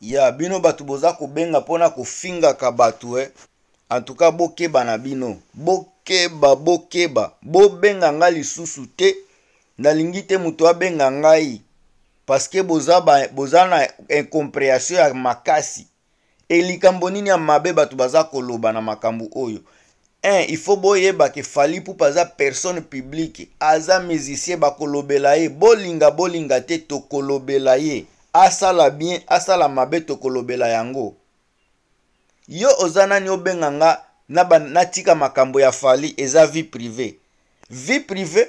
ya bino bato boza kobenga mpona kofingaka bato e eh. antuka bokeba na bino bokeba bokeba bobenga ngai lisusu te nalingi te moto abenga ngai paske boza, ba, boza na incomprehension ya makasi elikambo nini ya mabe bato baza koloba na makambo oyo un ifo boyebake fali pupa aza personne publike aza musicien bakolobela ye bolinga bolinga te tokolobela ye asala bien asala mabe tokolobela yango yo oza nani obenga nga natika makambo ya fali eza vie privé vie privé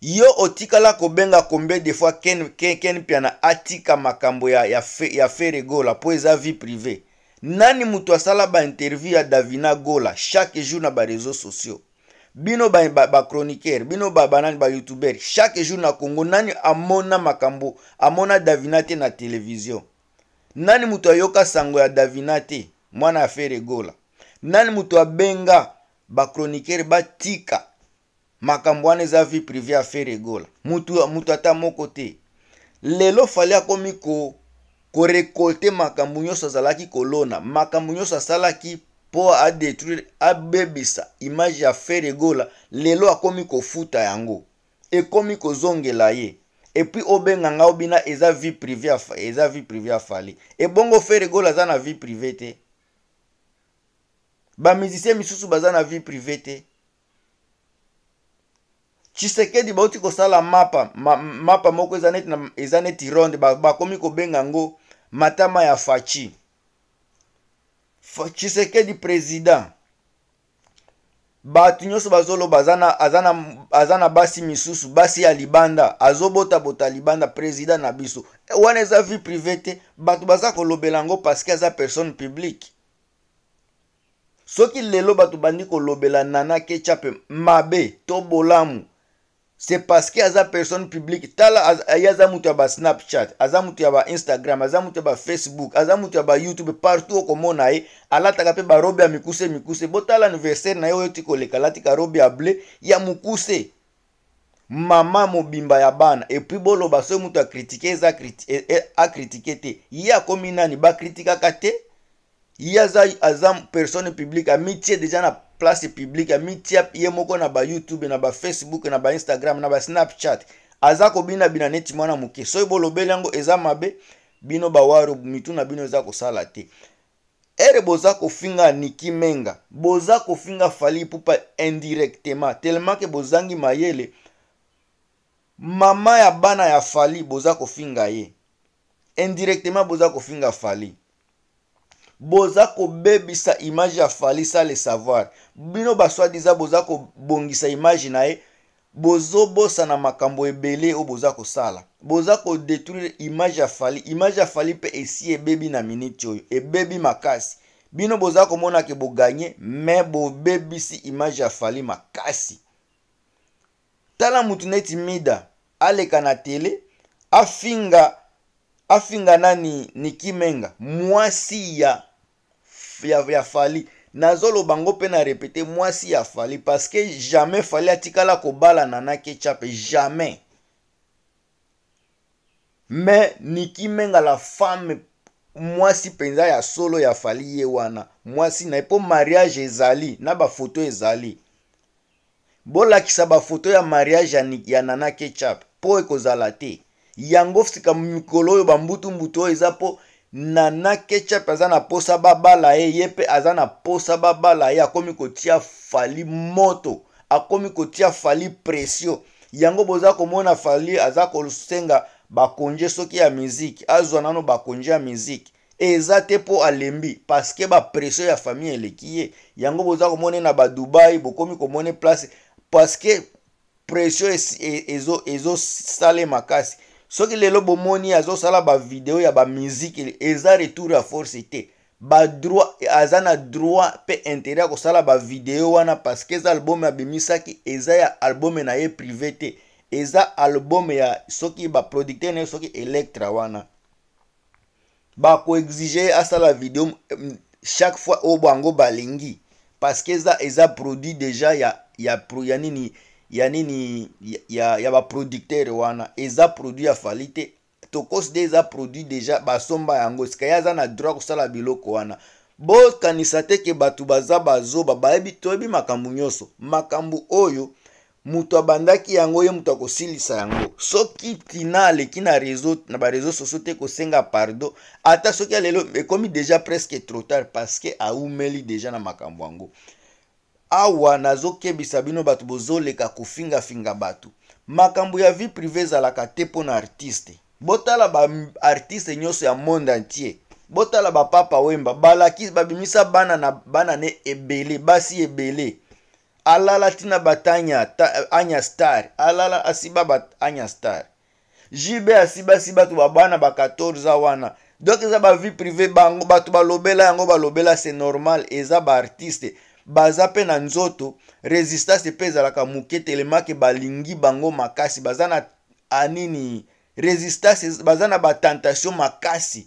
yo otikala kobenga combien de fois ken, ken, ken piana atika makambo ya, ya, fe, ya fere gola mpo eza vie privé nani moto asala bainterview ya davina gola chaque jour na bareseau sociaux bino bachroniqueur ba, ba bino banani ba bayoutubeur chaque jour na congo nani amona makambo amona davina te na televizio nani moto ayoka sango ya davina te mwana afere egola nani moto abenga bachroniqueur batika makambo wana eza vie privé afere egola moto, moto ata moko te lelo fale akomi korekolte ko makambo nyonso azalaki kolona makambo nyonso asalaki mpo adétruire abebisa image ya fer egola lelo akómi kofuta yango ekómi kozongela ye epui obenga nga obina eza vie privé eza vie privé afali ebongo fer egola aza na vie privé te bamizisien misusu baza na vie privé te tshisekedi bauti kosala mapa ma, mapa moko eza neti ronde bakomi kobenga yango matama ya faci tshisekedi président bato nyonso bazoloba aza na basi misusu basi ya libanda azobotabota libanda président na biso e wana eza vie privé te bato baza kolobela yango parceke aza personne publique soki lelo bato bandi kolobela nana kechape mabe to bolamu c'est parce que aza personne publique tala ye aza mutu ya basnapchat aza mutu ya bainstagram aza mutu ya bafacebook aza mutu ya bayoutube partout okomona ye alataka mpe barobe ya mikuse mikuse botala anniversaire na ye oyo ti koleka alatika robe ya ble ya mokuse mama mobimba ya bana epui boloba soki mutu akritike eza akritike te ye akomi nani bakritikaka te ye aza aza personne publique amitie deja na place publike mitia ye moko na bayoutube na bafacebook na bainstagram na basnapchat aza kobinabina neti mwana moke soki bolobeli yango eza mabe bino bawaro mitu na bino eza kosala te ere boza kofinga niki menga boza kofinga fali pupa indirectement telema ke bozangi mayele mama ya bana ya fali boza kofinga ye indirectement boza kofinga fali boza kobebisa image ya fali sa le savoir bino baswadi eza boza kobongisa image na ye bozobosana makambo ebele oyo boza kosala boza kodetruire image ya fali image ya fali mpe esi ebebi na miniti oyo ebebi makasi bino boza komona ke boganye me bobebisi image ya fali makasi tala mutu neti mida aleka na tele afinga afinga nani nikimenga mwasi ya ya, ya fali nazoloba yango mpe na repete mwasi ya fali parceke jamais fali atikala kobalana na kechape jamais me niki mengala femme mwasi mpenza ya solo ya fali ye wana mwasi na ye mpo mariage ezali na bafoto ezali bolakisa bafoto ya mariage ya, ya nana ketchup mpo ekozala te yango sika mikolo oyo bambutumbutu oyo eza mpo nana ketchup aza na posa babala ye ye mpe aza na posa babala ye akómi kotia fali moto akómi kotia fali pression yango boza komona fali aza kosenga bakonje soki ya miziki azwa nano bakonje ya miziki eza te mpo alembi parceke bapression ya famille eleki ye yango boza komone na badubai bokomi komone place parceke pression ezosalema e, e, e, e, e, e, e, e, e, kasi soki lelo bomoni azosala bavideo ya bamiziki eza retour ya force te badroit aza na droit mpe intere ya kosala bavideo wana parceke eza albome abimisaki eza ya albome na ye prive te eza albome ya soki baproducteur na ye soki electra wana bakoexige ye asala video mm, chaque fois oyo bango balingi parceke eza eza produit déjà ya, ya, ya nini ya nini ya, ya baproducteur wana eza produit ya fali te tokosi de eza produit deja basomba yango sikai aza na droit kosala biloko wana bokanisa te ke bato baza bazoba bayebi toyebi makambo nyonso makambo oyo moto abandaki yango ye moto akosilisa yango soki tina aleki na réseau na bareseau soso te kosenga pardon ata soki alelo ekomi deja presque trop tard parce que aumeli deja na makambo yango awa nazokebisa bino bato bozoleka kofingafinga bato makambo ya vie prive ezalaka te mpona artiste botala baartiste nyonso ya monde entier botala bapapa wemba balakisi babimisa bana na bana ne ebele basi ebele alala ntina batanya ta, anya star alala asiba ba anya star jibe asibasi bato babana ba 14 wana donk eza bavie prive bango bato balobela yango balobela c'est normal eza baartiste baza mpe na nzoto resistance mpe ezalaka moke telemake balingi bango makasi baza na anini resistance baza na batentation makasi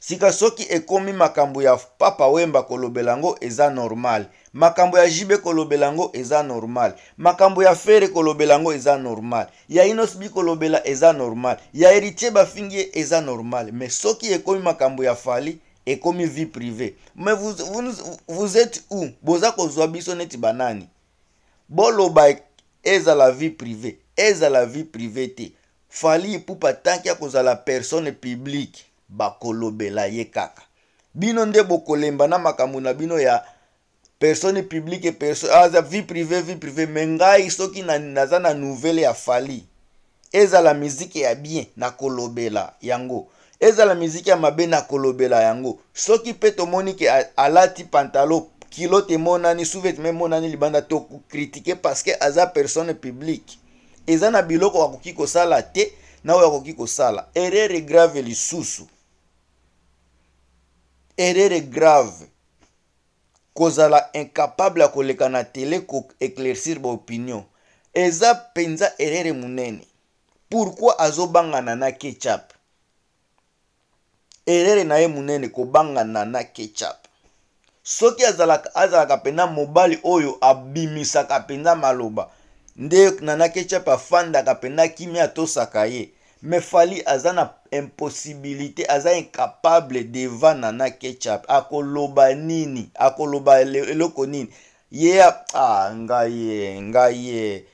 sika soki ekomi makambo ya papa wemba kolobela yango eza normal makambo ya jibe kolobela yango eza normal makambo ya fere kolobela yango eza normal ya inosbi kolobela eza normal ya héritier bafingi eza normal me soki ekomi makambo ya fali ekomi vie privée me vous, vous, vous êtes où boza kozwa biso neti banani boloba ezala vie privée ezala vie privée te fali epupa ntanki ya kozala personne publique bakolobela ye kaka bino nde bokolemba na makambo na bino ya personne publique aza ah, vie privé vie privé me ngai soki naza na nouvelle ya fali ezala miziki ya bien nakolobela yango ezala miziki ya mabe nakolobela yango soki mpe tomoni ke alati pantalon kilote emonani souvetime emonani libanda tokokritike parceke aza personne publique eza na biloko akoki kosala te na oyo akoki kosala erreur grave lisusu erreur grave kozala incapable ya koleka na tele koeclaircir baopinion eza mpenza erreur monene pourkui azobangana na ketchup erere na ye monene kobangana na ketchup soki azalaka, azalaka mpenza mobali oyo abimisaka mpenza maloba nde nana ketchup afandaka mpenza kimia atosaka ye me fali aza na impossibilité aza incapable devant nana ketchup akoloba nini akoloba eloko nini ye ah, ngai ye ngai ye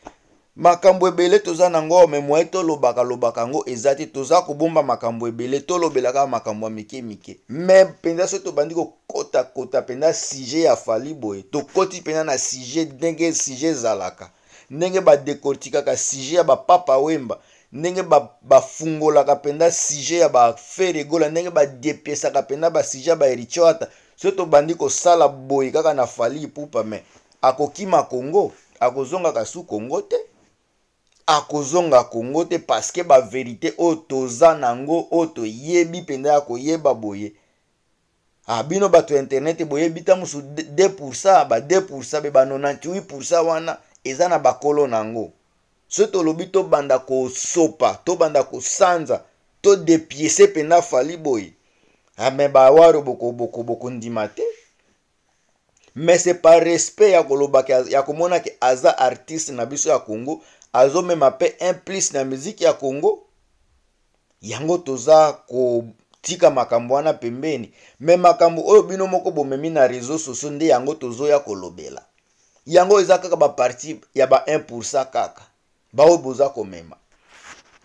makambo ebele toza nango me mwaye tolobaka lobaka yango eza te toza kobomba makambo ebele tolobelaka makambo ya mike mike me mpenza so tobandi kokotakota mpenza sujet ya fali boye tokoti mpenza na sujet ndenge sujet ezalaka ndenge badekortikaka sujet ya bapapa wemba ndenge bafungolaka ba mpenza sujet ya bafere egola ndenge badepiesaka mpenza basujet ya baerichoata so tobandi kosala boye kaka na fali ipupa me akokima kongo akozongaka su kongo te akozonga kongo te parceke baverité oyo toza nango oyo toyebi mpenza ya koyeba boye ah bino bato ya internet boyebi ta mosu 2 pourcent ba 2 pourcent mpe ba 98 pourcent wana eza na bakolo nango soki tolobi tobanda kosopa tobanda kosanza todepiese mpenza fali boye ame ah, bawaro bokondima te mais c'est par respect ya kolobaka ya komona ke aza artiste na biso ya congo azomema mpe implice na miziki ya congo yango toza kotika makambo wana pembeni me makambo oyo bino moko bomemi na réseau sociaux nde yango tozoya kolobela yango eza kaka baparti ya ba 1 pourcent kaka baoyo boza komema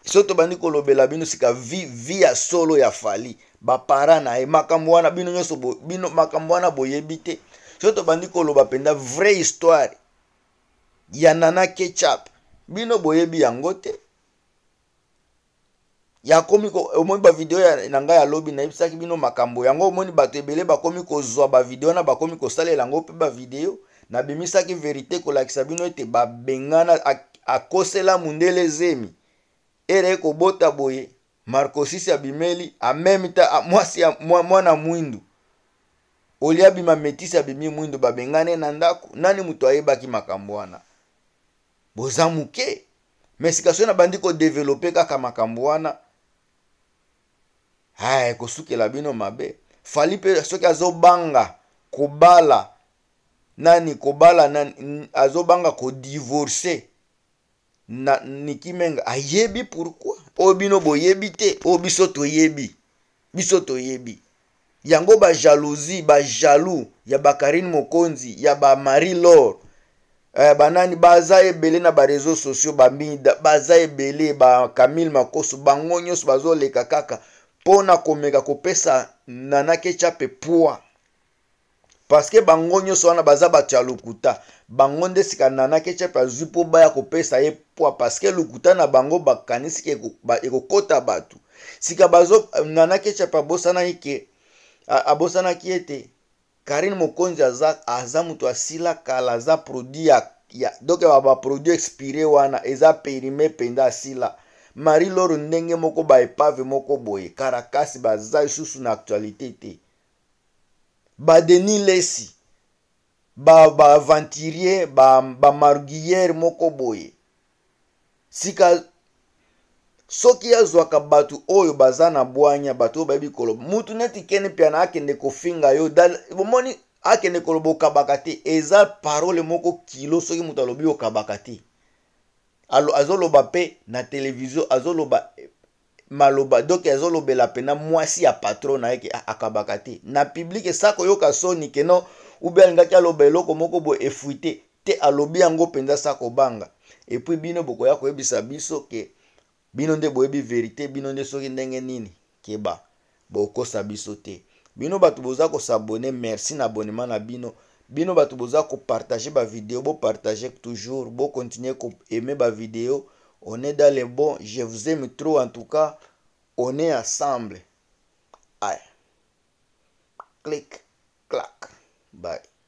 so tobandi kolobela bino sika vi, vi ya solo ya fali bapara na ye makambo wana bino nyonso bino makambo wana boyebi te so tobandi koloba mpenza vraie histoire ya nana ketchup bino boyebi yango te yakomi omoni bavideo na ngai alobi nayebisaki bino makambo yango omoni bato ebele bakomi kozwa bavideo na bakomi kosalela yango mpe bavideo nabimisaki verite kolakisa bino ete babengana akosela mundele zemi ere ekobota boye markosis abimeli amemi ta mwasi mwana mwindu olia bima metisi abimi mwindu babengane na ndako nani moto ayebaki makambo wana boza moke me sika soki nabandi kodevelope kaka makambo wana ay kosukela bino mabe fali mpe soki azobanga kobala nani kobala nani azobanga kodivorce na nikimenga ayebi pourkui oyo oh, bino boyebi te oyo oh, biso toyebi biso toyebi yango bajalousie bajalou ya bakarine mokonzi ya bamarie lor eh, banani baza ebele na bareseau sociaux bamida baza ebele bakamile makoso bango nyonso bazoleka kaka mpona komeka kopesa nanaki echape pwa parceke bango nyonso wana baza bato ya lokuta bango nde sika nanaki echape azwi mpo baya kopesa ye pwa parceke lokuta na bango bakanisi ekokɔta bato sika nanaki echape abosanaki ete karine mokonzi aza, aza moto asila kala aza produit ya, ya donk baproduit expire wana eza perime mpenza asila marie loro ndenge moko baepave moko boye karakasi baza lisusu na actualité te badeni lesi baaventurier ba bamarguillere ba moko boye sika soki azwaka bato oyo baza na bwanya bato oyo bayebi koloba mutu neti kene piana akende kofinga yo bomoni akende koloba okabaka te eza parole moko kilo soki moto alobi okabaka te azoloba mpe na televizio azoloba eh, maloba donk azolobela mpena mwasi ya patron na ye ke akabaka te na piblike sa koyoka soni keno ube alingaki aloba eloko moko boye efui te te alobi yango mpenza sa kobanga epui bino bokoya koyebisa biso ke bino nde boyebi verite bino nde soki ndenge nini keba bokosa biso te bino bato boza kosabone merci na abonema na bino bino bato boza kopartage bavideo bopartage toujours bocontinue koaime bavideo on est dans le bon je vous aime trop en tout cas on est ensemble Allez. clic clac bye